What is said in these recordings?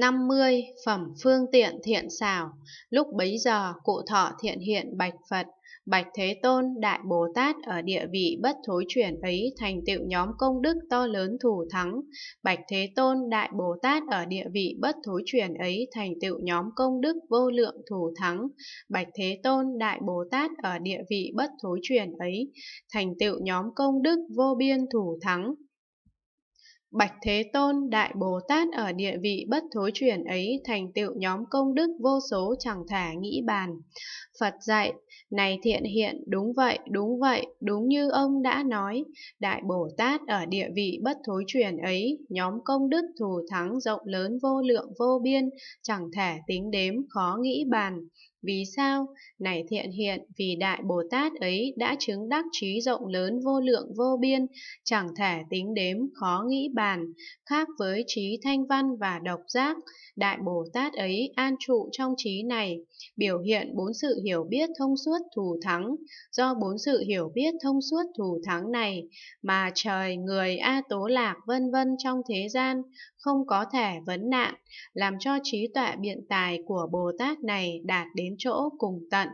50. Phẩm phương tiện thiện xảo Lúc bấy giờ, cụ thọ thiện hiện bạch Phật, bạch Thế Tôn, Đại Bồ Tát ở địa vị bất thối chuyển ấy thành tựu nhóm công đức to lớn thù thắng. Bạch Thế Tôn, Đại Bồ Tát ở địa vị bất thối chuyển ấy thành tựu nhóm công đức vô lượng thù thắng. Bạch Thế Tôn, Đại Bồ Tát ở địa vị bất thối chuyển ấy thành tựu nhóm công đức vô biên thù thắng. Bạch Thế Tôn Đại Bồ Tát ở địa vị bất thối chuyển ấy thành tựu nhóm công đức vô số chẳng thả nghĩ bàn. Phật dạy, này thiện hiện, đúng vậy, đúng vậy, đúng như ông đã nói, Đại Bồ Tát ở địa vị bất thối chuyển ấy, nhóm công đức thù thắng rộng lớn vô lượng vô biên, chẳng thể tính đếm khó nghĩ bàn. Vì sao? Này thiện hiện, vì Đại Bồ Tát ấy đã chứng đắc trí rộng lớn vô lượng vô biên, chẳng thể tính đếm khó nghĩ bàn, khác với trí thanh văn và độc giác. Đại Bồ Tát ấy an trụ trong trí này, biểu hiện bốn sự hiểu biết thông suốt thù thắng. Do bốn sự hiểu biết thông suốt thù thắng này, mà trời, người, A Tố Lạc vân vân trong thế gian, không có thể vấn nạn, làm cho trí tuệ biện tài của Bồ Tát này đạt đến đến chỗ cùng tận.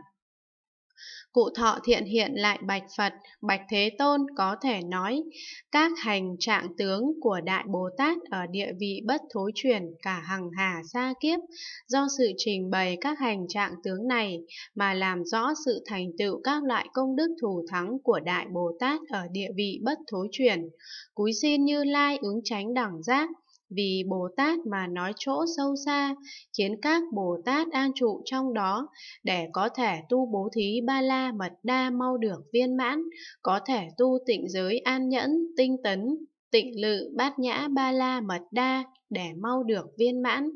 Cụ thọ thiện hiện lại bạch Phật, bạch Thế Tôn có thể nói, các hành trạng tướng của Đại Bồ Tát ở địa vị bất thối chuyển cả hằng hà xa kiếp, do sự trình bày các hành trạng tướng này mà làm rõ sự thành tựu các loại công đức thù thắng của Đại Bồ Tát ở địa vị bất thối chuyển. Cúi xin Như Lai ứng tránh đẳng giác, vì Bồ Tát mà nói chỗ sâu xa, khiến các Bồ Tát an trụ trong đó, để có thể tu bố thí ba la mật đa mau được viên mãn, có thể tu tịnh giới an nhẫn, tinh tấn, tịnh lự, bát nhã, ba la, mật đa để mau được viên mãn.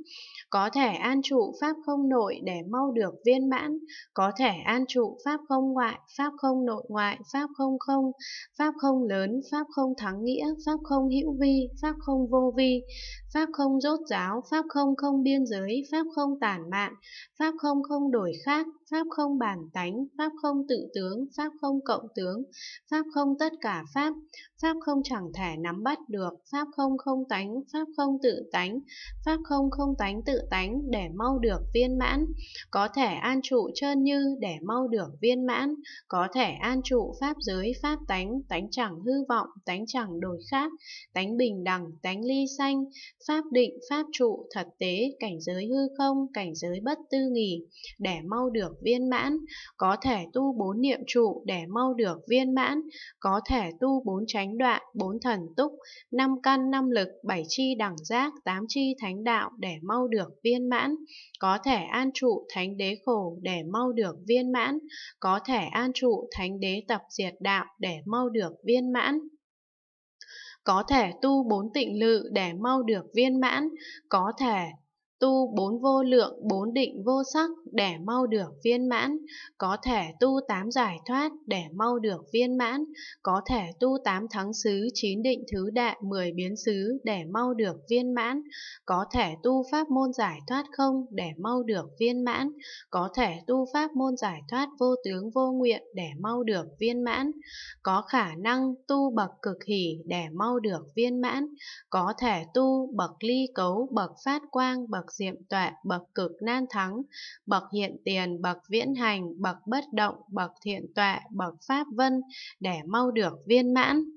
Có thể an trụ pháp không nội để mau được viên mãn. Có thể an trụ pháp không ngoại, pháp không nội ngoại, pháp không không, pháp không lớn, pháp không thắng nghĩa, pháp không hữu vi, pháp không vô vi, pháp không rốt giáo, pháp không không biên giới, pháp không tản mạn, pháp không không đổi khác, Pháp không bản tánh, Pháp không tự tướng, Pháp không cộng tướng, Pháp không tất cả Pháp, Pháp không chẳng thể nắm bắt được, Pháp không không tánh, Pháp không tự tánh, Pháp không không tánh tự tánh để mau được viên mãn, có thể an trụ trơn như để mau được viên mãn, có thể an trụ Pháp giới, Pháp tánh, tánh chẳng hư vọng, tánh chẳng đổi khác, tánh bình đẳng, tánh ly sanh, Pháp định, Pháp trụ, thật tế, cảnh giới hư không, cảnh giới bất tư nghỉ, để mau được viên mãn, có thể tu bốn niệm trụ để mau được viên mãn, có thể tu bốn chánh đoạn, bốn thần túc, năm căn năm lực, bảy chi đẳng giác, tám chi thánh đạo để mau được viên mãn, có thể an trụ thánh đế khổ để mau được viên mãn, có thể an trụ thánh đế tập diệt đạo để mau được viên mãn có thể tu bốn tịnh lự để mau được viên mãn, có thể tu bốn vô lượng, bốn định vô sắc để mau được viên mãn, có thể tu tám giải thoát để mau được viên mãn, có thể tu tám thắng xứ, chín định thứ đệ, mười biến xứ để mau được viên mãn, có thể tu pháp môn giải thoát không để mau được viên mãn, có thể tu pháp môn giải thoát vô tướng vô nguyện để mau được viên mãn, có khả năng tu bậc cực hỷ để mau được viên mãn, có thể tu bậc ly cấu, bậc phát quang, bậc bậc diệm tuệ, bậc cực nan thắng, bậc hiện tiền, bậc viễn hành, bậc bất động, bậc thiện tuệ, bậc pháp vân để mau được viên mãn.